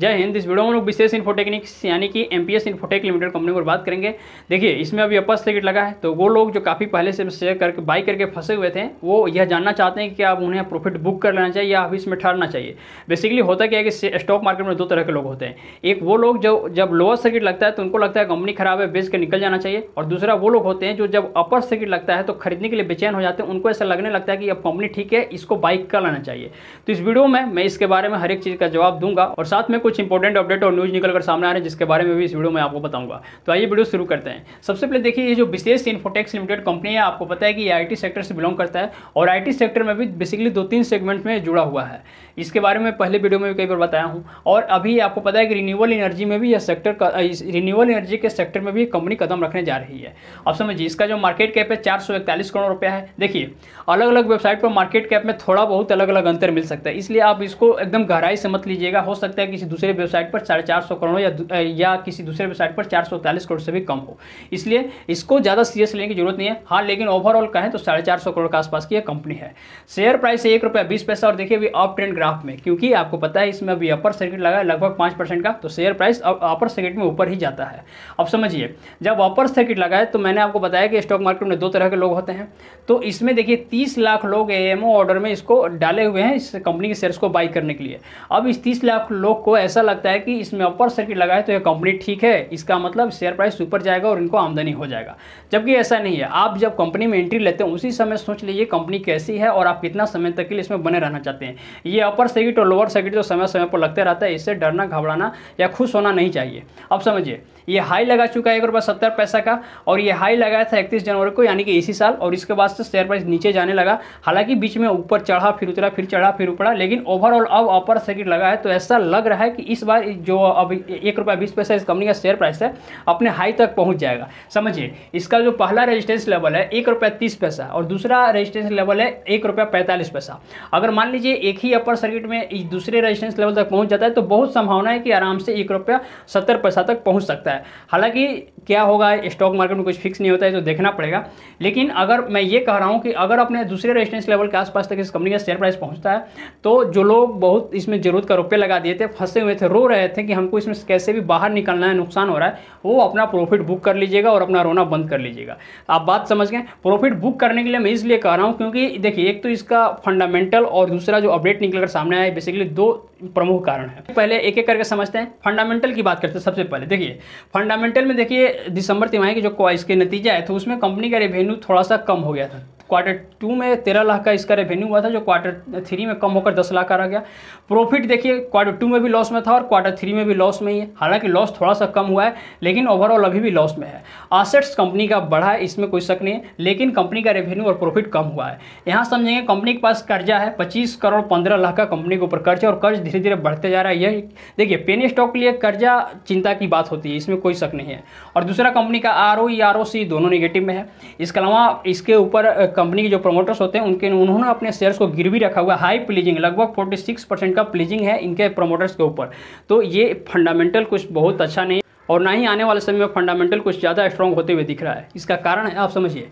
जय हिंद इस वीडियो में लोग विशेष इन्फोटेक्निक्स यानी कि M P S Infotech Limited company पर बात करेंगे देखिए इसमें अभी अपर सर्किट लगा है तो वो लोग जो काफ़ी पहले से शेयर करके बाई करके फंसे हुए थे वो यह जानना चाहते हैं कि आप उन्हें प्रॉफिट बुक कर लेना चाहिए या अभी इसमें ठहरना चाहिए बेसिकली होता क्या है कि स्टॉक मार्केट में दो तरह के लोग होते हैं एक वो लोग जो जब लोअर सर्किट लगता है तो उनको लगता है कंपनी खराब है बेच कर निकल जाना चाहिए और दूसरा वो लोग होते हैं जो जब अपर सर्किट लगता है तो खरीदने के लिए बेचैन हो जाते हैं उनको ऐसा लगने लगता है कि अब कंपनी ठीक है इसको बाइक कर लेना चाहिए तो इस वीडियो में मैं इसके बारे में हर एक चीज़ का जवाब दूंगा और साथ में कुछ इंपॉर्टेंट अपडेट और न्यूज़ निकलकर सामने आ रहे हैं जिसके बारे में भी इस वीडियो में आपको बताऊंगा तो आइए वीडियो शुरू करते हैं सबसे पहले देखिए ये जो विशेष इन्फोटेक्स लिमिटेड कंपनी है आपको पता है कि ये आई सेक्टर से बिलोंग करता है और आई सेक्टर में भी बेसिकली दो तीन सेगमेंट में जुड़ा हुआ है इसके बारे में पहले वीडियो में भी कई बार बताया हूँ और अभी आपको पता है कि रिन्यूअल एनर्जी में भी यह सेक्टर रिन्यूअल एनर्जी के सेक्टर में भी कंपनी कदम रखने जा रही है अब समझिए इसका जो मार्केट कैप है चार करोड़ रुपया है देखिए अलग अलग वेबसाइट पर मार्केट कैप में थोड़ा बहुत अलग अलग अंतर मिल सकता है इसलिए आप इसको एकदम गहराई से मत लीजिएगा हो सकता है किसी दूसरे वेबसाइट पर साढ़े चार सौ करोड़ या या किसी दूसरे वेबसाइट पर चार सौ तालीस करोड़ से भी कम हो इसलिए इसको ज़्यादा सीरियस लेने की जरूरत नहीं है हाँ लेकिन ओवरऑल कहें तो साढ़े चार सौ करोड़ के आसपास की यह कंपनी है शेयर प्राइस है एक रुपया बीस पैसा और देखिए अभी अप ट्रेंड ग्राफ में क्योंकि आपको पता है इसमें अभी अपर सर्किट लगा है लगभग पाँच परसेंट का तो शेयर प्राइस अपर सर्किट में ऊपर ही जाता है अब समझिए जब अपर सर्किट लगा है तो मैंने आपको बताया कि स्टॉक मार्केट में दो तरह के लोग होते हैं तो इसमें देखिए तीस लाख लोग ए ऑर्डर में इसको डाले हुए हैं इस कंपनी के शेयर्स को बाई करने के लिए अब इस तीस लाख लोग को ऐसा लगता है कि इसमें अपर सर्किट लगा है तो यह कंपनी ठीक है इसका मतलब शेयर प्राइस ऊपर जाएगा और इनको आमदनी हो जाएगा जबकि ऐसा नहीं है आप जब कंपनी में एंट्री लेते हैं उसी समय सोच लीजिए कंपनी कैसी है और आप कितना समय तक के लिए इसमें बने रहना चाहते हैं ये अपर सर्किट और लोअर सर्किट तो समय समय पर लगते रहता है इससे डरना घबराना या खुश होना नहीं चाहिए अब समझिए ये हाई लगा चुका है एक रुपये सत्तर पैसा का और ये हाई लगाया था इकतीस जनवरी को यानी कि इसी साल और इसके बाद से शेयर प्राइस नीचे जाने लगा हालांकि बीच में ऊपर चढ़ा फिर उतरा फिर चढ़ा फिर उपड़ा लेकिन ओवरऑल अब अपर सर्किट लगा है तो ऐसा लग रहा है है कि इस बार जो अब एक रुपया बीस पैसा इस कंपनी का शेयर प्राइस है अपने हाई तक पहुंच जाएगा समझिए इसका जो पहला रेजिस्टेंस लेवल है एक रुपया तीस पैसा और दूसरा रेजिस्टेंस लेवल है एक रुपया पैंतालीस पैसा अगर मान लीजिए एक ही अपर सर्किट में दूसरे रजिस्टेंस लेवल तक पहुँच जाता है तो बहुत संभावना है कि आराम से एक रुपया सत्तर पैसा तक पहुँच सकता है हालांकि क्या होगा स्टॉक मार्केट में कुछ फिक्स नहीं होता है तो देखना पड़ेगा लेकिन अगर मैं ये कह रहा हूँ कि अगर अपने दूसरे रेजिस्टेंस लेवल के आसपास तक इस कंपनी का शेयर प्राइस पहुँचता है तो जो लोग बहुत इसमें जरूरत का रुपये लगा दिए थे फंसे फंसे हुए थे रो रहे थे कि हमको इसमें कैसे भी बाहर निकलना है नुकसान हो रहा है वो अपना प्रॉफिट बुक कर लीजिएगा और अपना रोना बंद कर लीजिएगा आप बात समझ गए प्रॉफिट बुक करने के लिए मैं इसलिए कह रहा हूँ क्योंकि देखिए एक तो इसका फंडामेंटल और दूसरा जो अपडेट निकल कर सामने आया बेसिकली दो प्रमुख कारण है पहले एक एक करके समझते हैं फंडामेंटल की बात करते हैं सबसे पहले देखिए फंडामेंटल में देखिए दिसंबर तिमाही के जो इसके नतीजा आए थे उसमें कंपनी का रेवेन्यू थोड़ा सा कम हो गया था क्वार्टर टू में तेरह लाख का इसका रेवेन्यू हुआ था जो क्वार्टर थ्री में कम होकर दस लाख का रह गया प्रॉफिट देखिए क्वार्टर टू में भी लॉस में था और क्वार्टर थ्री में भी लॉस में ही है हालांकि लॉस थोड़ा सा कम हुआ है लेकिन ओवरऑल अभी भी लॉस में है आसेट्स कंपनी का बढ़ा है इसमें कोई शक नहीं है लेकिन कंपनी का रेवेन्यू और प्रॉफिट कम हुआ है यहाँ समझेंगे कंपनी के पास कर्जा है पच्चीस करोड़ पंद्रह लाख का कंपनी के ऊपर है और कर्ज धीरे धीरे बढ़ते जा रहा है यही देखिए पेन स्टॉक के लिए कर्जा चिंता की बात होती है इसमें कोई शक नहीं है और दूसरा कंपनी का आर ओ e, दोनों निगेटिव में है इसके अलावा इसके ऊपर कंपनी के जो प्रमोटर्स होते हैं उनके उन्होंने अपने शेयर्स को गिरवी रखा हुआ हाई प्लीजिंग लगभग 46 परसेंट का प्लीजिंग है इनके प्रमोटर्स के ऊपर तो ये फंडामेंटल कुछ बहुत अच्छा नहीं और ना ही आने वाले समय में फंडामेंटल कुछ ज़्यादा स्ट्रॉन्ग होते हुए दिख रहा है इसका कारण है आप समझिए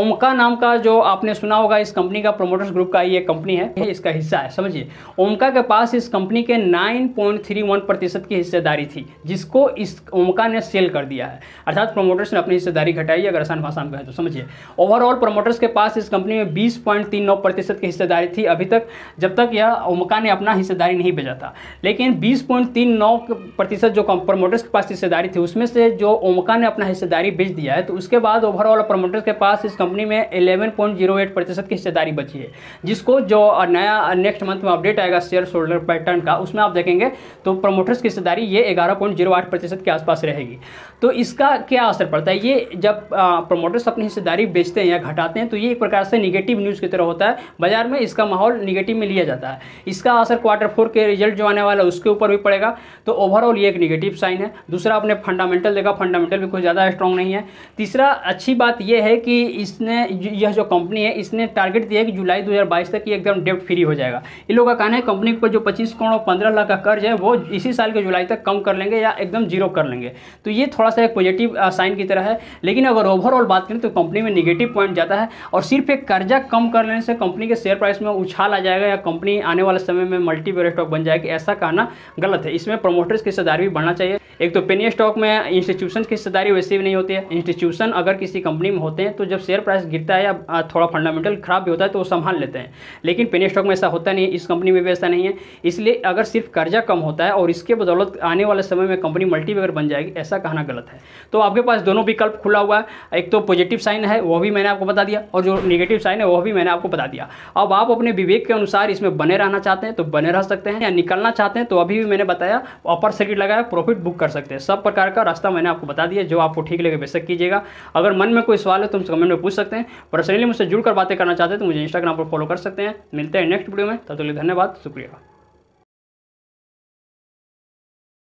ओमका नाम का जो आपने सुना होगा इस कंपनी का प्रोमोटर्स ग्रुप का ये कंपनी है इसका हिस्सा है समझिए ओमका के पास इस कंपनी के 9.31 प्रतिशत की हिस्सेदारी थी जिसको इस ओमका ने सेल कर दिया है अर्थात प्रोमोटर्स ने अपनी हिस्सेदारी घटाई अगर आसान भाषा में कहें तो समझिए ओवरऑल प्रोमोटर्स के पास इस कंपनी में बीस प्रतिशत की हिस्सेदारी थी अभी तक जब तक यह ओमका ने अपना हिस्सेदारी नहीं भेजा था लेकिन बीस प्रतिशत जो प्रोमोटर्स के पास हिस्सेदारी हिस्सेदारी थी उसमें से जो ओमका ने अपना हिस्सेदारी बेच दिया है तो उसके बाद ओवरऑल प्रमोटर्स के पास इस कंपनी में एट प्रतिशत की हिस्सेदारी बची है जिसको जो नया नेक्स्ट मंथ में अपडेट आएगा शेयर होल्डर पैटर्न का उसमें आप देखेंगे तो प्रमोटर्स की हिस्सेदारी ये ग्यारह प्रतिशत के आसपास रहेगी तो इसका क्या असर पड़ता है ये जब प्रमोटर्स अपनी हिस्सेदारी बेचते हैं या घटाते हैं तो ये एक प्रकार से निगेटिव न्यूज़ की तरह होता है बाजार में इसका माहौल निगेटिव में लिया जाता है इसका असर क्वार्टर फोर के रिजल्ट जो आने वाला है उसके ऊपर भी पड़ेगा तो ओवरऑल ये एक निगेटिव साइन है दूसरा आपने फंडामेंटल देखा फंडामेंटल भी कुछ ज़्यादा स्ट्रॉन्ग नहीं है तीसरा अच्छी बात यह है कि इसने यह जो कंपनी है इसने टारगेट दिया है कि जुलाई 2022 तक ये एकदम डेप्ट फ्री हो जाएगा इन लोगों का कहना है कंपनी पर जो पच्चीस करोड़ और पंद्रह लाख का कर्ज है वो इसी साल के जुलाई तक कम कर लेंगे या एकदम जीरो कर लेंगे तो ये थोड़ा सा एक पॉजिटिव साइन की तरह है लेकिन अगर ओवरऑल बात करें तो कंपनी में निगेटिव पॉइंट जाता है और सिर्फ एक कर्जा कम कर लेने से कंपनी के शेयर प्राइस में उछाल आ जाएगा या कंपनी आने वाले समय में मल्टीपेयर स्टॉक बन जाएगी ऐसा कहना गलत है इसमें प्रमोटर्स की हिस्सेदारी भी बढ़ना चाहिए एक तो पेनी स्टॉक में इंस्टीट्यूशन की हिस्सेदारी वैसे भी नहीं होती है इंस्टीट्यूशन अगर किसी कंपनी में होते हैं तो जब शेयर प्राइस गिरता है या थोड़ा फंडामेंटल खराब भी होता है तो वो संभाल लेते हैं लेकिन पेनी स्टॉक में ऐसा होता नहीं है इस कंपनी में भी ऐसा नहीं है इसलिए अगर सिर्फ कर्जा कम होता है और इसके बदौलत आने वाले समय में कंपनी मल्टीवेगर बन जाएगी ऐसा कहना गलत है तो आपके पास दोनों विकल्प खुला हुआ है एक तो पॉजिटिव साइन है वो भी मैंने आपको बता दिया और जो निगेटिव साइन है वो भी मैंने आपको बता दिया अब आप अपने विवेक के अनुसार इसमें बने रहना चाहते हैं तो बने रह सकते हैं या निकलना चाहते हैं तो अभी भी मैंने बताया अपर सर्किट लगाया प्रॉफिट बुक कर सकते हैं सब प्रकार का रास्ता मैंने आपको बता दिया जो आपको ठीक लगे बेशक कीजिएगा अगर मन में कोई सवाल है तो हमसे कमेंट में पूछ सकते हैं पर्सनली मुझसे जुड़कर बातें करना चाहते हैं तो मुझे इंस्टाग्राम पर फॉलो कर सकते हैं मिलते हैं नेक्स्ट वीडियो में तब तक तो धन्यवाद शुक्रिया